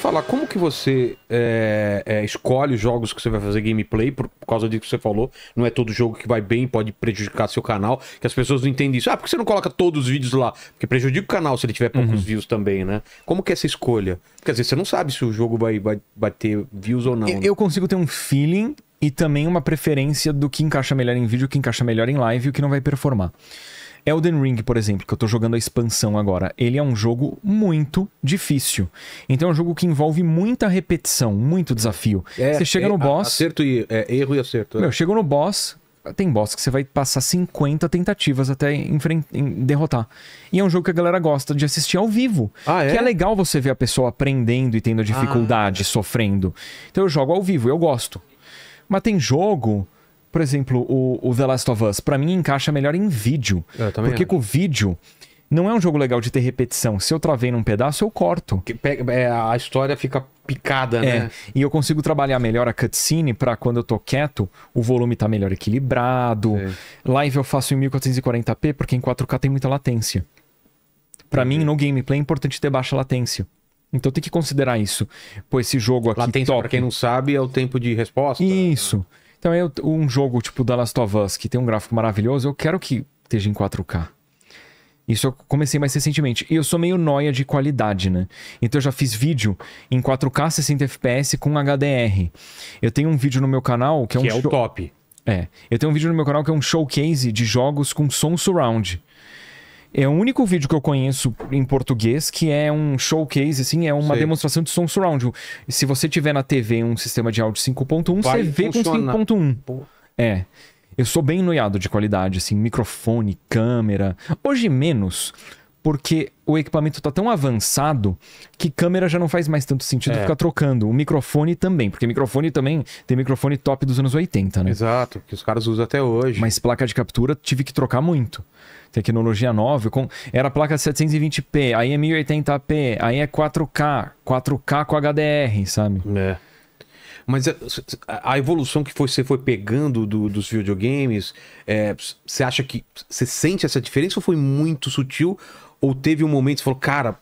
falar, como que você é, é, escolhe os jogos que você vai fazer gameplay, por, por, causa disso que você falou, não é todo jogo que vai bem, pode prejudicar seu canal, que as pessoas não entendem isso. Ah, porque você não coloca todos os vídeos lá? Porque prejudica o canal se ele tiver poucos uhum. views também, né? Como que é essa escolha? Quer dizer, você não sabe se o jogo vai, vai, vai ter views ou não. Eu, né? eu consigo ter um feeling e também uma preferência do que encaixa melhor em vídeo, o que encaixa melhor em live e o que não vai performar. Elden Ring, por exemplo, que eu tô jogando a expansão agora, ele é um jogo muito difícil. Então é um jogo que envolve muita repetição, muito desafio. É, você chega é, no boss. Acerto e é, erro e acerto. Né? Meu, chega no boss, tem boss que você vai passar 50 tentativas até enfrent... derrotar. E é um jogo que a galera gosta de assistir ao vivo. Ah, é? Que é legal você ver a pessoa aprendendo e tendo ah. dificuldade, ah. sofrendo. Então eu jogo ao vivo, eu gosto. Mas tem jogo por exemplo, o, o The Last of Us, para mim encaixa melhor em vídeo. É, porque acho. com vídeo não é um jogo legal de ter repetição. Se eu travei num pedaço, eu corto. Pega, é, a história fica picada, é, né? e eu consigo trabalhar melhor a cutscene para quando eu tô quieto, o volume tá melhor equilibrado. É. Live eu faço em 1440p, porque em 4K tem muita latência. Para mim, no gameplay é importante ter baixa latência. Então tem que considerar isso. pois esse jogo aqui. Latência, toca... pra quem não sabe, é o tempo de resposta. Né? Isso. Né? Então, eu, um jogo tipo The Last of Us, que tem um gráfico maravilhoso, eu quero que esteja em 4K. Isso eu comecei mais recentemente. E eu sou meio noia de qualidade, né? Então eu já fiz vídeo em 4K 60 FPS com HDR. Eu tenho um vídeo no meu canal que é um. Que é o top. É. Eu tenho um vídeo no meu canal que é um showcase de jogos com som surround. É o único vídeo que eu conheço em português que é um showcase, assim, é uma Sei. demonstração de som surround. Se você tiver na TV um sistema de áudio 5.1, você vê funciona. com 5.1. É. Eu sou bem noiado de qualidade, assim, microfone, câmera. Hoje menos, porque o equipamento está tão avançado que câmera já não faz mais tanto sentido é. ficar trocando. O microfone também, porque microfone também tem microfone top dos anos 80, né? Exato, que os caras usam até hoje. Mas placa de captura tive que trocar muito. Tecnologia nova, com... era placa 720p, aí é 1080p, aí é 4K, 4K com HDR, sabe? É. Mas a, é, a, evolução que você foi pegando do, dos videogames, é, você é, acha que você sente essa diferença ou foi muito sutil? Ou teve um momento que você falou, cara,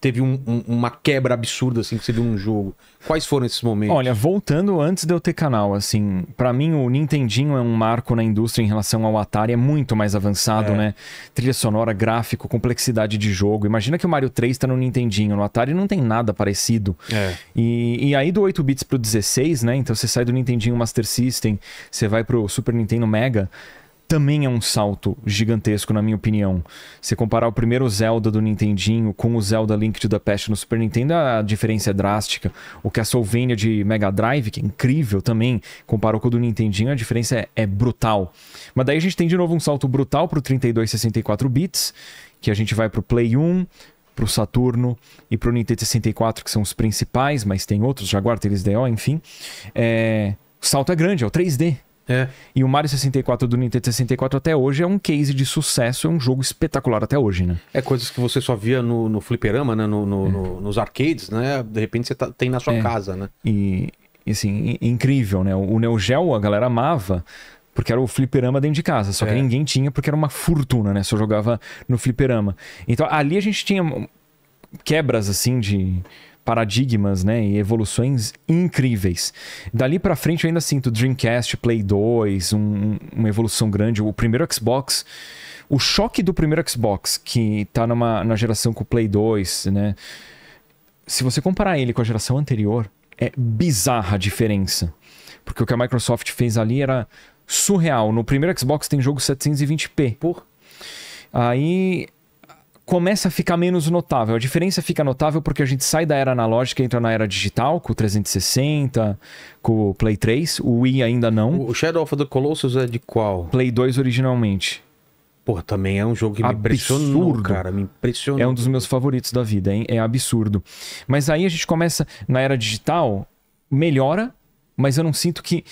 teve um, um, uma quebra absurda assim que você viu num jogo. Quais foram esses momentos? Olha, voltando antes de eu ter canal, assim, para mim o Nintendinho é um marco na indústria em relação ao Atari, é muito mais avançado, é. né? Trilha sonora, gráfico, complexidade de jogo. Imagina que o Mario 3 tá no Nintendinho, no Atari não tem nada parecido. É. E, e, aí do 8 bits pro 16, né? Então você sai do Nintendinho Master System, você vai pro Super Nintendo Mega também é um salto gigantesco, na minha opinião. Se comparar o primeiro Zelda do Nintendinho com o Zelda Link to the Past no Super Nintendo, a diferença é drástica. O Castlevania de Mega Drive, que é incrível também, comparou com o do Nintendinho, a diferença é, é brutal. Mas daí a gente tem de novo um salto brutal pro 32 64 bits, que a gente vai pro Play 1, pro Saturno e pro Nintendo 64, que são os principais, mas tem outros, Jaguar, D.O., enfim. É... O salto é grande, é o 3D. É, e o Mario 64 do Nintendo 64 até hoje é um case de sucesso, é um jogo espetacular até hoje, né? É coisas que você só via no, no fliperama, né? No, no, é. no, nos arcades, né? De repente você tá, tem na sua é. casa, né? E, assim, incrível, né? O Neo Geo a galera amava, porque era o fliperama dentro de casa. Só que é. ninguém tinha, porque era uma fortuna, né? Só jogava no fliperama. Então ali a gente tinha quebras assim de paradigmas né, e evoluções incríveis. Dali para frente eu ainda sinto Dreamcast, Play 2, um, uma evolução grande. O primeiro Xbox, o choque do primeiro Xbox, que tá numa, na geração com o Play 2, né? Se você comparar ele com a geração anterior, é bizarra a diferença. Porque o que a Microsoft fez ali era surreal. No primeiro Xbox tem jogo 720p. Por... Aí começa a ficar menos notável. A diferença fica notável porque a gente sai da era analógica e entra na era digital, com o 360, com o Play 3, o Wii ainda não. O Shadow of the Colossus é de qual? Play 2 originalmente. Pô, também é um jogo que me absurdo. impressionou, cara, me impressionou. É um dos meus favoritos da vida, hein? É absurdo. Mas aí a gente começa na era digital, melhora, mas eu não sinto que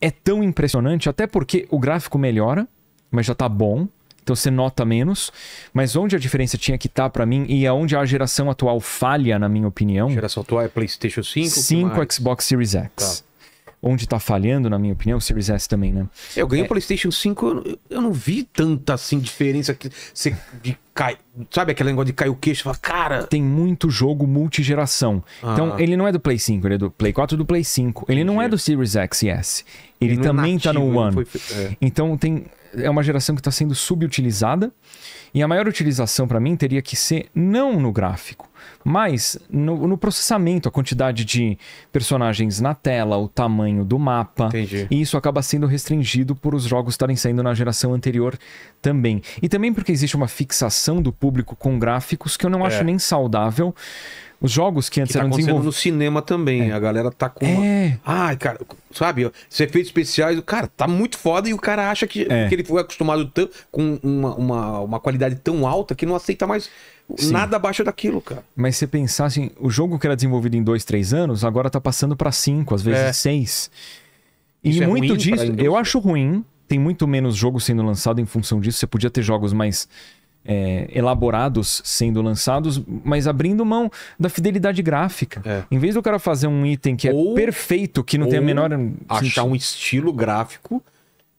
é tão impressionante, até porque o gráfico melhora, mas já tá bom. Então você nota menos. Mas onde a diferença tinha que estar tá para mim e aonde a geração atual falha, na minha opinião. A geração atual é PlayStation 5? 5 Xbox Series X. Tá onde tá falhando, na minha opinião, o Series S também, né? É, eu ganhei é... o PlayStation 5, eu não vi tanta assim diferença que você de cai, sabe aquele negócio de cair o queixo, fala, cara, tem muito jogo multigeração. Então, ah. Então, ele não é do Play 5, ele é do Play 4 do Play 5. Ele não é do Series X e S. Ele, ele é também é nativo, tá no One. Foi... É. Então, tem é uma geração que está sendo subutilizada. E a maior utilização para mim teria que ser não no gráfico, mas no, no, processamento, a quantidade de personagens na tela, o tamanho do mapa, Entendi. e isso acaba sendo restringido por os jogos estarem saindo na geração anterior também. E também porque existe uma fixação do público com gráficos que eu não é. acho nem saudável. Os jogos que antes que tá eram desenvolvidos. no cinema também. É. A galera tá com. Uma... É. Ai, cara, sabe? Os efeitos especiais, cara, tá muito foda e o cara acha que, é. que ele foi acostumado tão, com uma, uma, uma qualidade tão alta que não aceita mais Sim. nada abaixo daquilo, cara. Mas mas você pensar assim, o jogo que era desenvolvido em dois, três anos, agora tá passando para cinco, às vezes é. seis. E Isso é muito é disso, eu acho ruim. Tem muito menos jogos sendo lançado em função disso. Você podia ter jogos mais é, elaborados sendo lançados, mas abrindo mão da fidelidade gráfica. É. Em vez do cara fazer um item que é ou, é perfeito, que não tem a menor. Achar sentido. um estilo gráfico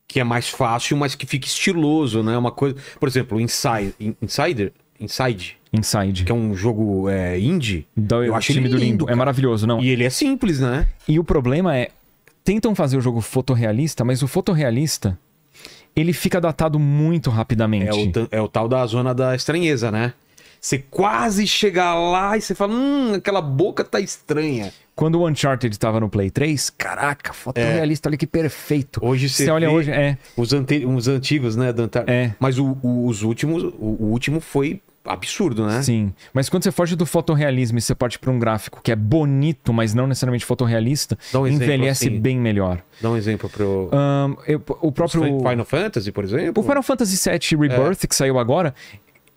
que é mais fácil, mas que fica estiloso, né? Uma coisa. Por exemplo, Inside. Insider? Inside? Inside. Que é um jogo é, indie. Então, eu é acho time ele lindo, do É maravilhoso, não. E ele é simples, né? E o problema é. Tentam fazer o jogo fotorrealista, mas o fotorrealista. Ele fica datado muito rapidamente. É o, é o tal da zona da estranheza, né? Você quase chega lá e você fala, hum, aquela boca tá estranha. Quando o Uncharted estava no Play 3, caraca, fotorrealista, é. olha que perfeito. Hoje você, olha hoje, é. Os, ante... os antigos, né, do É. Mas o, o, os últimos, o, o último foi absurdo, né? Sim. Mas quando você foge do fotorrealismo e você parte para um gráfico que é bonito, mas não necessariamente fotorrealista, um envelhece assim. bem melhor. Dá um exemplo pro. Um, eu, o próprio. Final Fantasy, por exemplo? O Final Fantasy VII Rebirth, é. que saiu agora,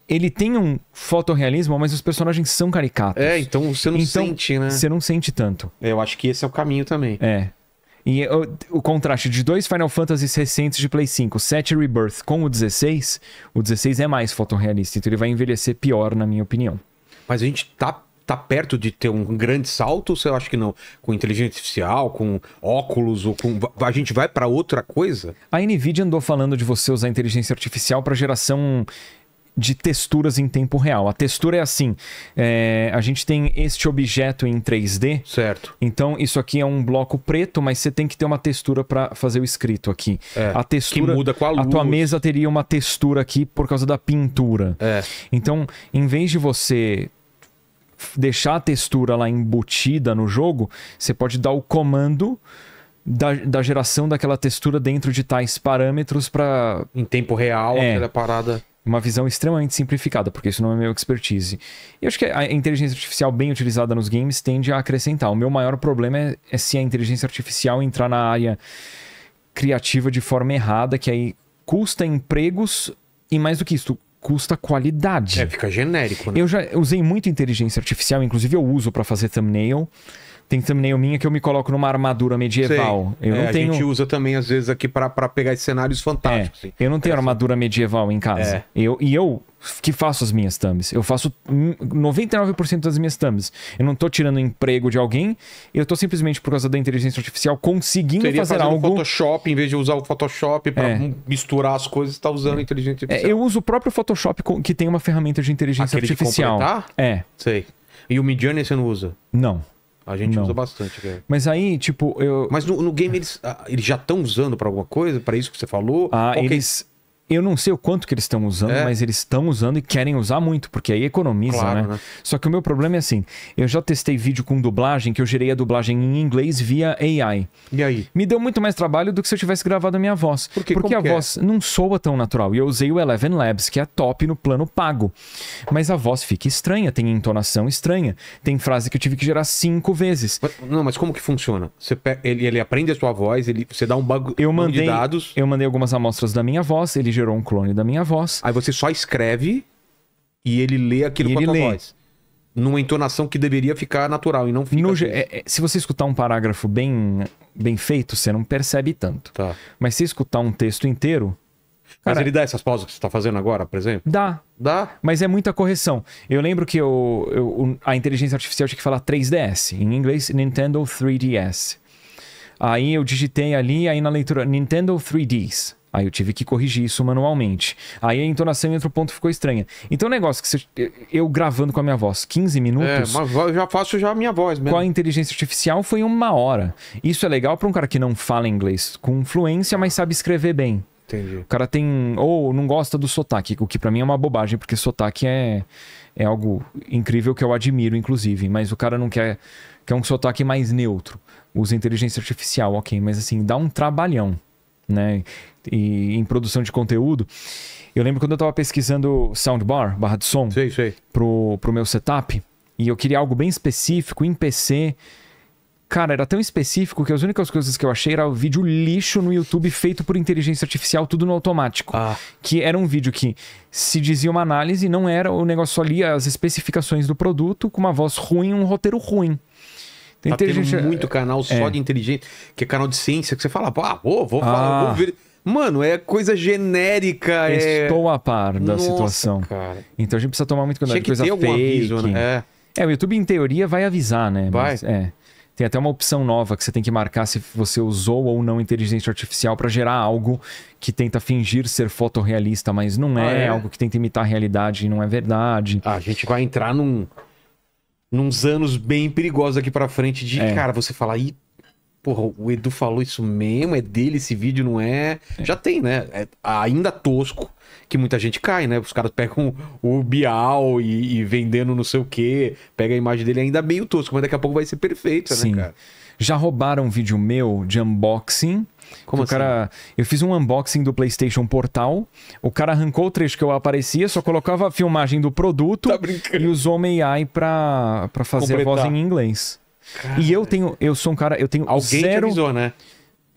ele tem um fotorrealismo, mas os personagens são caricatos. É, então você não então, sente, né? Você não sente tanto. É, eu acho que esse é o caminho também. É. E o, o, contraste de dois Final Fantasies recentes de Play 5, 7 Rebirth com o 16, o 16 é mais fotorrealista, então ele vai envelhecer pior, na minha opinião. Mas a gente tá, tá perto de ter um grande salto, ou você acha que não? Com inteligência artificial, com óculos, ou com. A gente vai para outra coisa? A Nvidia andou falando de você usar inteligência artificial para geração de texturas em tempo real. A textura é assim: é, a gente tem este objeto em 3D. Certo. Então, isso aqui é um bloco preto, mas você tem que ter uma textura para fazer o escrito aqui. É, a textura. Que muda com a luz. A tua mesa teria uma textura aqui por causa da pintura. É. Então, em vez de você deixar a textura lá embutida no jogo, você pode dar o comando. Da, da, geração daquela textura dentro de tais parâmetros para em tempo real é. aquela parada uma visão extremamente simplificada, porque isso não é meu expertise. E eu acho que a inteligência artificial bem utilizada nos games tende a acrescentar. O meu maior problema é, é se a inteligência artificial entrar na área criativa de forma errada, que aí custa empregos e mais do que isso, custa qualidade. É, fica genérico, né? Eu já usei muito inteligência artificial, inclusive eu uso para fazer thumbnail. Tem thumbnail minha que eu me coloco numa armadura medieval. Sei. Eu é, não a tenho... A gente usa também, às vezes, aqui para pegar cenários fantásticos. É. Assim. Eu não tenho armadura medieval em casa. É. Eu, e eu que faço as minhas thumbs. Eu faço 99% das minhas thumbs. Eu não tô tirando emprego de alguém, eu tô simplesmente por causa da inteligência artificial conseguindo Seria fazer algo. Photoshop, em vez de usar o Photoshop para é. misturar as coisas, tá usando é. inteligência artificial. É, eu uso o próprio Photoshop que tem uma ferramenta de inteligência Aquele artificial. De completar? é. Sei. E o Midjourney você não usa? Não. A gente não. usa bastante. Cara. Mas aí, tipo, eu. Mas no, no game eles, ah, eles já estão usando para alguma coisa? para isso que você falou? Ah, okay. eles. Eu não sei o quanto que eles estão usando, é. mas eles estão usando e querem usar muito, porque aí economiza, claro, né? né? Só que o meu problema é assim: eu já testei vídeo com dublagem, que eu gerei a dublagem em inglês via AI. E aí? Me deu muito mais trabalho do que se eu tivesse gravado a minha voz. Por quê? Porque Como a é? voz é? não soa tão natural. E eu usei o Eleven Labs, que é top no plano pago. Mas a voz fica estranha, tem entonação estranha. Tem frase que eu tive que gerar cinco vezes. Mas, não, mas como que funciona? Você, ele, ele aprende a sua voz, ele, você dá um bagulho eu mandei, de dados. Eu mandei algumas amostras da minha voz, ele gerou um clone da minha voz. Aí você só escreve e ele lê aquilo e com ele a lê. voz. Numa entonação que deveria ficar natural e não fica. No, assim. é, é, se você escutar um parágrafo bem, bem feito, você não percebe tanto. Tá. Mas se escutar um texto inteiro, Cara, Mas ele dá essas pausas que você está fazendo agora, por exemplo? Dá. Dá? Mas é muita correção. Eu lembro que eu, eu, a inteligência artificial tinha que falar 3DS. Em inglês, Nintendo 3DS. Aí eu digitei ali, aí na leitura, Nintendo 3Ds. Aí eu tive que corrigir isso manualmente. Aí a entonação entre o ponto ficou estranha. Então, o negócio que você, eu gravando com a minha voz 15 minutos. É, mas eu já faço já a minha voz mesmo. Com a inteligência artificial foi uma hora. Isso é legal para um cara que não fala inglês com fluência, mas sabe escrever bem. Entendi. O cara tem. Ou não gosta do sotaque, o que para mim é uma bobagem, porque sotaque é, é algo incrível que eu admiro, inclusive. Mas o cara não quer. Quer um sotaque mais neutro. Usa inteligência artificial, ok. Mas assim, dá um trabalhão né? E, em produção de conteúdo. Eu lembro quando eu estava pesquisando soundbar, barra de som, sei, sei. Pro, pro meu setup, e eu queria algo bem específico em PC. Cara, era tão específico que as únicas coisas que eu achei era o vídeo lixo no YouTube feito por inteligência artificial, tudo no automático. Ah. Que era um vídeo que se dizia uma análise, não era o negócio ali, as especificações do produto, com uma voz ruim, um roteiro ruim. Tem tá inteligência... tendo muito canal só é. de inteligente, que é canal de ciência, que você fala, ah, vou, vou ah. falar, vou ver. Mano, é coisa genérica. É Estou é... a par da Nossa, situação. Cara. Então a gente precisa tomar muito cuidado de coisa fake. Aviso, né? é. é. o YouTube, em teoria, vai avisar, né? Vai. Mas, é. Tem até uma opção nova que você tem que marcar se você usou ou não inteligência artificial para gerar algo que tenta fingir ser fotorrealista, mas não ah, é, ah, é, algo que tenta imitar a realidade e não é verdade. Ah, a gente vai entrar num nums anos bem perigosos aqui pra frente de, é. cara, você falar, aí porra, o Edu falou isso mesmo, é dele esse vídeo, não é? é. Já tem, né? É ainda tosco, que muita gente cai, né? Os caras pegam o Bial e, e vendendo não sei o quê, pega a imagem dele ainda meio tosco, mas daqui a pouco vai ser perfeito, né, Sim. cara? Já roubaram um vídeo meu de unboxing como o então, assim? cara, eu fiz um unboxing do PlayStation Portal. O cara arrancou o trecho que eu aparecia, só colocava a filmagem do produto tá e usou o AI para para fazer Completar. a voz em inglês. Cara. E eu tenho, eu sou um cara, eu tenho Alguém zero... avisou, né?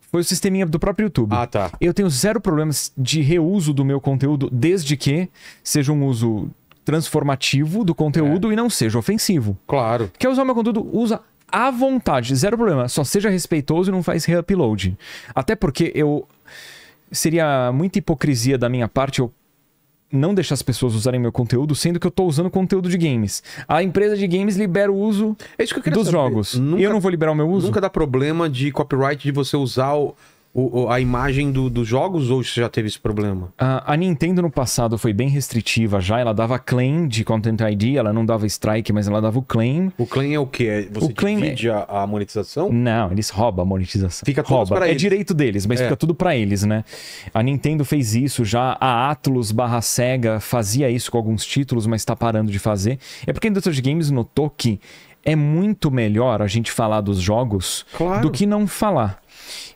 Foi o sisteminha do próprio YouTube. Ah, tá. Eu tenho zero problemas de reuso do meu conteúdo, desde que seja um uso transformativo do conteúdo é. e não seja ofensivo. Claro. Quer usar meu conteúdo? Usa à vontade, zero problema. Só seja respeitoso e não faz reupload. Até porque eu. Seria muita hipocrisia da minha parte eu não deixar as pessoas usarem meu conteúdo, sendo que eu estou usando conteúdo de games. A empresa de games libera o uso é que dos saber. jogos. Nunca, e eu não vou liberar o meu uso. Nunca dá problema de copyright de você usar o o, a imagem do, dos jogos ou você já teve esse problema? A, a, Nintendo no passado foi bem restritiva já. Ela dava claim de Content ID, ela não dava strike, mas ela dava o claim. O claim é o quê? É você o claim é- divide é... a, a, monetização? Não, eles roubam a monetização. Fica tudo pra é eles. É direito deles, mas é. fica tudo para eles, né? A Nintendo fez isso já. A Atlus barra Sega fazia isso com alguns títulos, mas tá parando de fazer. É porque a indústria de games notou que é muito melhor a gente falar dos jogos claro. do que não falar.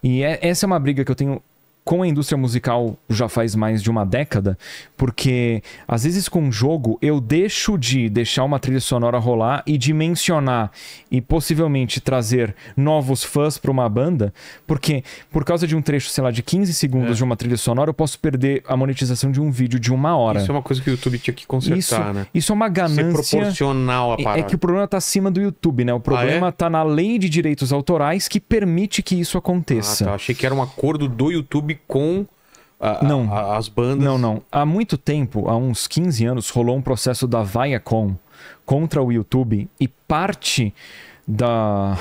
E é, essa é uma briga que eu tenho com a indústria musical já faz mais de uma década, porque às vezes com um jogo eu deixo de deixar uma trilha sonora rolar e dimensionar e possivelmente trazer novos fãs para uma banda, porque por causa de um trecho, sei lá, de 15 segundos é. de uma trilha sonora, eu posso perder a monetização de um vídeo de uma hora. Isso é uma coisa que o YouTube tinha que consertar, isso, né? Isso é uma ganância. Ser proporcional a é parada. É que o problema está acima do YouTube, né? O ah, problema está ah, é? Tá na lei de direitos autorais que permite que isso aconteça. Ah, tá. Achei que era um acordo do YouTube com a, não, a, as bandas? Não, não. Há muito tempo, há uns 15 anos, rolou um processo da Viacom contra o YouTube e parte da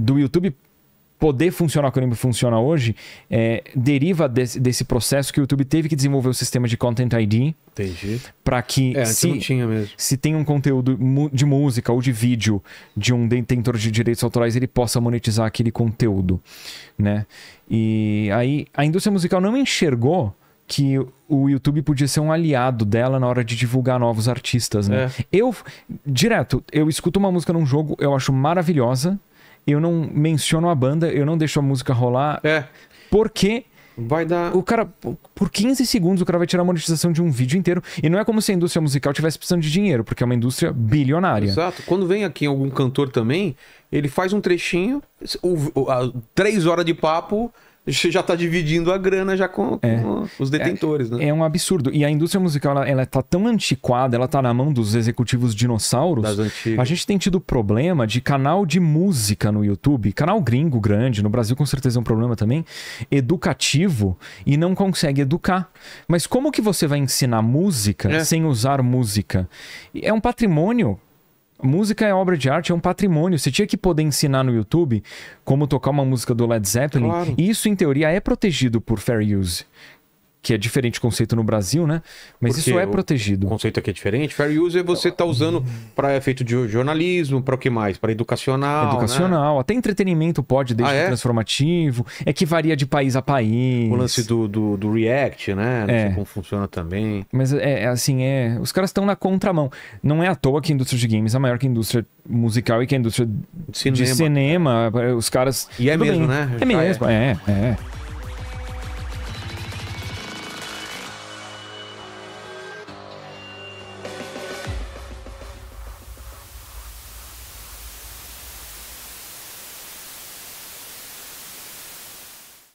do YouTube poder funcionar como ele funciona hoje é, deriva desse, desse, processo que o YouTube teve que desenvolver o sistema de Content ID. Entendi. Para que é, se, se tem um conteúdo de música ou de vídeo de um detentor de direitos autorais, ele possa monetizar aquele conteúdo. Né? E aí a indústria musical não enxergou que o YouTube podia ser um aliado dela na hora de divulgar novos artistas, né? É. Eu, direto, eu escuto uma música num jogo, eu acho maravilhosa, eu não menciono a banda, eu não deixo a música rolar. É. Porque. Vai dar. O cara, por 15 segundos, o cara vai tirar a monetização de um vídeo inteiro. E não é como se a indústria musical tivesse precisando de dinheiro, porque é uma indústria bilionária. Exato. Quando vem aqui algum cantor também, ele faz um trechinho, três horas de papo, você já está dividindo a grana já com, é. os detentores, é, né? É um absurdo. E a indústria musical, ela, ela tá tão antiquada, ela tá na mão dos executivos dinossauros. Das antigas. A gente tem tido problema de canal de música no YouTube, canal gringo grande, no Brasil com certeza é um problema também, educativo e não consegue educar. Mas como que você vai ensinar música é. sem usar música? É um patrimônio Música é obra de arte, é um patrimônio. Você tinha que poder ensinar no YouTube como tocar uma música do Led Zeppelin. Claro. Isso, em teoria, é protegido por fair use que é diferente conceito no Brasil, né? Mas Porque isso é protegido. O conceito aqui é diferente. Fair use é você tá usando para efeito de jornalismo, para o que mais? Para educacional. Educacional, né? até entretenimento pode, desde ah, é? transformativo. É que varia de país a país. O lance do, do, do React, né? Não é. sei como funciona também. Mas é, é assim, é. Os caras estão na contramão. Não é à toa que a indústria de games é maior que a indústria musical e que a indústria cinema. de cinema. Os caras. E é mesmo, bem. né? É mesmo, é. é. é.